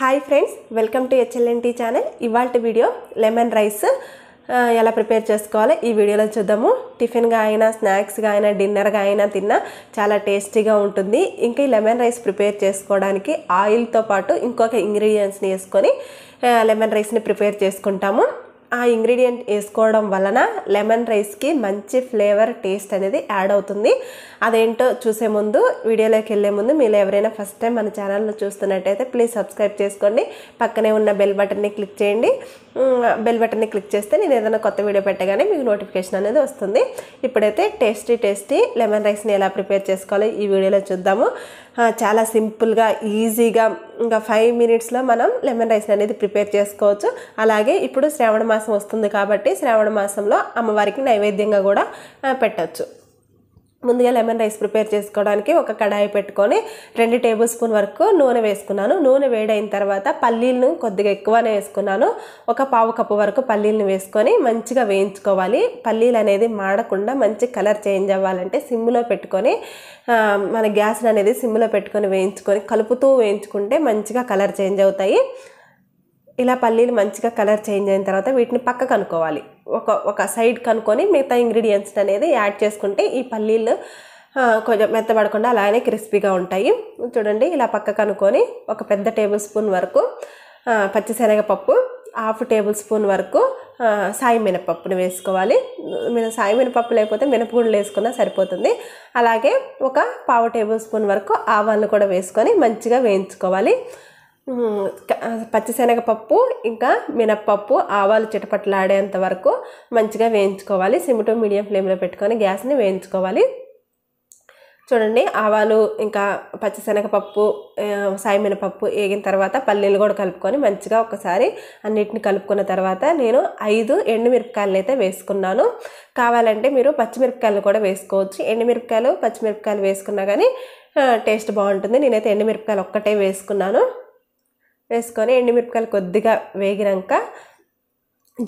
hi friends welcome to HLNT channel ఇవాళ video lemon rice ఎలా prepare చేసుకోవాలి ఈ వీడియోలో చూద్దాము టిఫిన్గా అయినా స్నాక్స్గా అయినా డిన్నర్గా అయినా తిన్నా చాలా టేస్టీగా ఉంటుంది ఇంకా ఈ లెమన్ రైస్ ప్రిపేర్ చేసుకోవడానికి ఆయిల్తో పాటు ఇంకొక ఇంగ్రీడియంట్స్ని వేసుకొని లెమన్ రైస్ని ప్రిపేర్ చేసుకుంటాము ఆ ఇంగ్రీడియంట్ వేసుకోవడం వలన లెమన్ రైస్కి మంచి ఫ్లేవర్ టేస్ట్ అనేది యాడ్ అవుతుంది అదేంటో చూసే ముందు వీడియోలోకి వెళ్ళే ముందు మీరు ఎవరైనా ఫస్ట్ టైం మన ఛానల్లో చూస్తున్నట్టయితే ప్లీజ్ సబ్స్క్రైబ్ చేసుకోండి పక్కనే ఉన్న బెల్ బటన్ని క్లిక్ చేయండి బెల్ బటన్ని క్లిక్ చేస్తే నేను ఏదైనా కొత్త వీడియో పెట్టగానే మీకు నోటిఫికేషన్ అనేది వస్తుంది ఇప్పుడైతే టేస్టీ టేస్టీ లెమన్ రైస్ని ఎలా ప్రిపేర్ చేసుకోవాలో ఈ వీడియోలో చూద్దాము చాలా సింపుల్గా ఈజీగా ఇంకా ఫైవ్ మినిట్స్లో మనం లెమన్ రైస్ అనేది ప్రిపేర్ చేసుకోవచ్చు అలాగే ఇప్పుడు శ్రావణ మాసం వస్తుంది కాబట్టి శ్రావణ మాసంలో అమ్మవారికి నైవేద్యంగా కూడా పెట్టచ్చు ముందుగా లెమన్ రైస్ ప్రిపేర్ చేసుకోవడానికి ఒక కడాయి పెట్టుకొని రెండు టేబుల్ స్పూన్ వరకు నూనె వేసుకున్నాను నూనె వేడైన తర్వాత పల్లీలను కొద్దిగా ఎక్కువనే వేసుకున్నాను ఒక పావు కప్పు వరకు పల్లీలను వేసుకొని మంచిగా వేయించుకోవాలి పల్లీలు అనేది మాడకుండా మంచి కలర్ చేంజ్ అవ్వాలంటే సిమ్లో పెట్టుకొని మన గ్యాస్ అనేది సిమ్లో పెట్టుకొని వేయించుకొని కలుపుతూ వేయించుకుంటే మంచిగా కలర్ చేంజ్ అవుతాయి ఇలా పల్లీలు మంచిగా కలర్ చేంజ్ అయిన తర్వాత వీటిని పక్క కనుక్కోవాలి ఒక ఒక సైడ్ కనుక్కొని మిగతా ఇంగ్రీడియంట్స్ అనేది యాడ్ చేసుకుంటే ఈ పల్లీలు కొంచెం మెత్తబడకుండా అలానే క్రిస్పీగా ఉంటాయి చూడండి ఇలా పక్క కనుక్కొని ఒక పెద్ద టేబుల్ స్పూన్ వరకు పచ్చిశనగపప్పు హాఫ్ టేబుల్ స్పూన్ వరకు సాయి మినపప్పుని వేసుకోవాలి సాయి మినపప్పు లేకపోతే మినపగుండలు వేసుకున్నా సరిపోతుంది అలాగే ఒక పావు టేబుల్ స్పూన్ వరకు ఆవాలను కూడా వేసుకొని మంచిగా వేయించుకోవాలి పచ్చిశనగపప్పు ఇంకా మినప్పప్పు ఆవాలు చిటపట్లాడేంత వరకు మంచిగా వేయించుకోవాలి సిమిటో మీడియం ఫ్లేమ్లో పెట్టుకొని గ్యాస్ని వేయించుకోవాలి చూడండి ఆవాలు ఇంకా పచ్చిశనగపప్పు సాయిమినపప్పు వేగిన తర్వాత పల్లీలు కూడా కలుపుకొని మంచిగా ఒకసారి అన్నిటిని కలుపుకున్న తర్వాత నేను ఐదు ఎండుమిరపకాయలు అయితే వేసుకున్నాను కావాలంటే మీరు పచ్చిమిరపకాయలు కూడా వేసుకోవచ్చు ఎండుమిరపకాయలు పచ్చిమిరపకాయలు వేసుకున్నా కానీ టేస్ట్ బాగుంటుంది నేనైతే ఎండుమిరపకాయలు ఒక్కటే వేసుకున్నాను వేసుకొని ఎండుమిరపకాయలు కొద్దిగా వేగినాక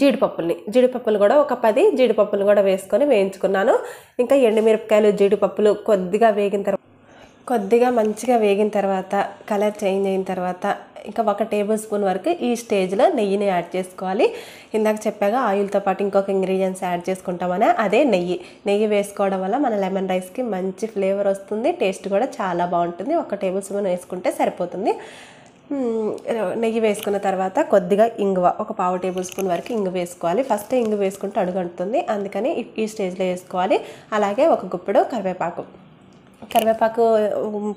జీడిపప్పుల్ని జీడిపప్పులు కూడా ఒక పది జీడిపప్పులు కూడా వేసుకొని వేయించుకున్నాను ఇంకా ఎండుమిరపకాయలు జీడిపప్పులు కొద్దిగా వేగిన తర్వాత కొద్దిగా మంచిగా వేగిన తర్వాత కలర్ చేంజ్ అయిన తర్వాత ఇంకా ఒక టేబుల్ స్పూన్ వరకు ఈ స్టేజ్లో నెయ్యిని యాడ్ చేసుకోవాలి ఇందాక చెప్పాగా ఆయిల్తో పాటు ఇంకొక ఇంగ్రీడియంట్స్ యాడ్ చేసుకుంటామని అదే నెయ్యి నెయ్యి వేసుకోవడం వల్ల మన లెమన్ రైస్కి మంచి ఫ్లేవర్ వస్తుంది టేస్ట్ కూడా చాలా బాగుంటుంది ఒక టేబుల్ స్పూన్ వేసుకుంటే సరిపోతుంది నెయ్యి వేసుకున్న తర్వాత కొద్దిగా ఇంగువ ఒక పావు టేబుల్ స్పూన్ వరకు ఇంగు వేసుకోవాలి ఫస్ట్ ఇంగు వేసుకుంటే అడుగంటుంది అందుకని ఈ స్టేజ్లో వేసుకోవాలి అలాగే ఒక గుప్పెడు కరివేపాకు కరివేపాకు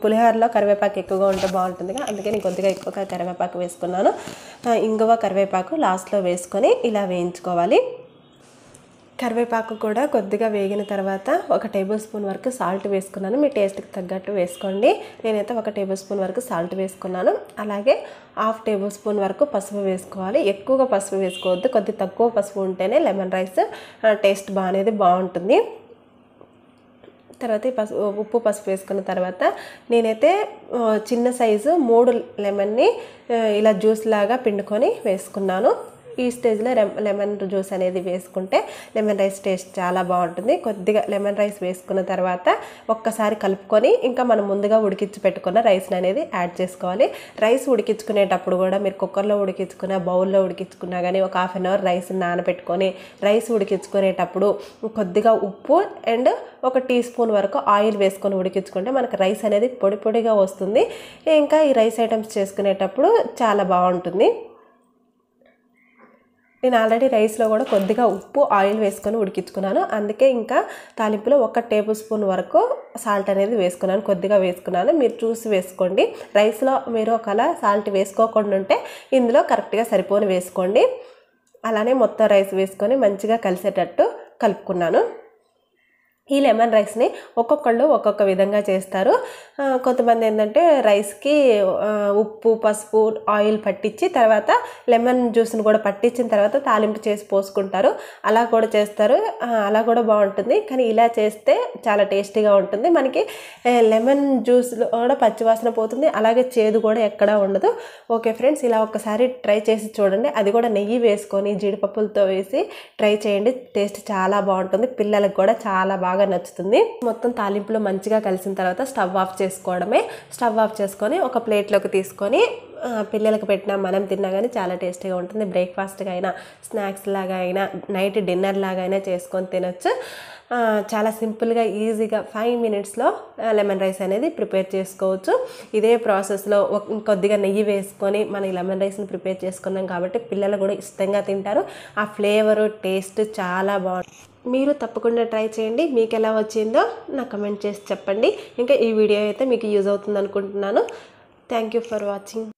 పులిహోరలో కరివేపాకు ఎక్కువగా ఉంటే కదా అందుకే నేను కొద్దిగా ఎక్కువగా కరివేపాకు వేసుకున్నాను ఇంగువ కరివేపాకు లాస్ట్లో వేసుకొని ఇలా వేయించుకోవాలి కరివేపాకు కూడా కొద్దిగా వేగిన తర్వాత ఒక టేబుల్ స్పూన్ వరకు సాల్ట్ వేసుకున్నాను మీ టేస్ట్కి తగ్గట్టు వేసుకోండి నేనైతే ఒక టేబుల్ స్పూన్ వరకు సాల్ట్ వేసుకున్నాను అలాగే హాఫ్ టేబుల్ స్పూన్ వరకు పసుపు వేసుకోవాలి ఎక్కువగా పసుపు వేసుకోవద్దు కొద్ది తక్కువ పసుపు ఉంటేనే లెమన్ రైస్ టేస్ట్ బాగానేది బాగుంటుంది తర్వాత పసుపు ఉప్పు పసుపు వేసుకున్న తర్వాత నేనైతే చిన్న సైజు మూడు లెమన్ని ఇలా జ్యూస్ లాగా పిండుకొని వేసుకున్నాను ఈ స్టేజ్లో లెమన్ జ్యూస్ అనేది వేసుకుంటే లెమన్ రైస్ టేస్ట్ చాలా బాగుంటుంది కొద్దిగా లెమన్ రైస్ వేసుకున్న తర్వాత ఒక్కసారి కలుపుకొని ఇంకా మనం ముందుగా ఉడికించి పెట్టుకున్న రైస్ని అనేది యాడ్ చేసుకోవాలి రైస్ ఉడికించుకునేటప్పుడు కూడా మీరు కుక్కర్లో ఉడికించుకున్న బౌల్లో ఉడికించుకున్నా కానీ ఒక హాఫ్ అన్ అవర్ రైస్ నానబెట్టుకొని రైస్ ఉడికించుకునేటప్పుడు కొద్దిగా ఉప్పు అండ్ ఒక టీ స్పూన్ వరకు ఆయిల్ వేసుకొని ఉడికించుకుంటే మనకు రైస్ అనేది పొడి పొడిగా వస్తుంది ఇంకా ఈ రైస్ ఐటమ్స్ చేసుకునేటప్పుడు చాలా బాగుంటుంది నేను ఆల్రెడీ రైస్లో కూడా కొద్దిగా ఉప్పు ఆయిల్ వేసుకొని ఉడికించుకున్నాను అందుకే ఇంకా తాలింపులో ఒక టేబుల్ స్పూన్ వరకు సాల్ట్ అనేది వేసుకున్నాను కొద్దిగా వేసుకున్నాను మీరు చూసి వేసుకోండి రైస్లో మీరు ఒకలా సాల్ట్ వేసుకోకుండా ఉంటే ఇందులో కరెక్ట్గా సరిపోని వేసుకోండి అలానే మొత్తం రైస్ వేసుకొని మంచిగా కలిసేటట్టు కలుపుకున్నాను ఈ లెమన్ రైస్ని ఒక్కొక్కళ్ళు ఒక్కొక్క విధంగా చేస్తారు కొంతమంది ఏంటంటే రైస్కి ఉప్పు పసుపు ఆయిల్ పట్టించి తర్వాత లెమన్ జ్యూస్ని కూడా పట్టించిన తర్వాత తాలింపు చేసి పోసుకుంటారు అలా కూడా చేస్తారు అలా కూడా బాగుంటుంది కానీ ఇలా చేస్తే చాలా టేస్టీగా ఉంటుంది మనకి లెమన్ జ్యూస్లో కూడా పచ్చివాసన పోతుంది అలాగే చేదు కూడా ఎక్కడా ఉండదు ఓకే ఫ్రెండ్స్ ఇలా ఒక్కసారి ట్రై చేసి చూడండి అది కూడా నెయ్యి వేసుకొని జీడిపప్పులతో వేసి ట్రై చేయండి టేస్ట్ చాలా బాగుంటుంది పిల్లలకు కూడా చాలా బాగా బాగా నచ్చుతుంది మొత్తం తాలింపులో మంచిగా కలిసిన తర్వాత స్టవ్ ఆఫ్ చేసుకోవడమే స్టవ్ ఆఫ్ చేసుకొని ఒక ప్లేట్లోకి తీసుకొని పిల్లలకు పెట్టినా మనం తిన్నా కానీ చాలా టేస్టీగా ఉంటుంది బ్రేక్ఫాస్ట్గా అయినా స్నాక్స్ లాగా అయినా నైట్ డిన్నర్ లాగా అయినా చేసుకొని తినొచ్చు చాలా సింపుల్గా ఈజీగా ఫైవ్ మినిట్స్లో లెమన్ రైస్ అనేది ప్రిపేర్ చేసుకోవచ్చు ఇదే ప్రాసెస్లో కొద్దిగా నెయ్యి వేసుకొని మనం లెమన్ రైస్ని ప్రిపేర్ చేసుకున్నాం కాబట్టి పిల్లలు కూడా ఇష్టంగా తింటారు ఆ ఫ్లేవరు టేస్ట్ చాలా బాగుంటుంది మీరు తప్పకుండా ట్రై చేయండి మీకు ఎలా వచ్చిందో నాకు కమెంట్ చేసి చెప్పండి ఇంకా ఈ వీడియో అయితే మీకు యూజ్ అవుతుంది అనుకుంటున్నాను థ్యాంక్ యూ ఫర్ వాచింగ్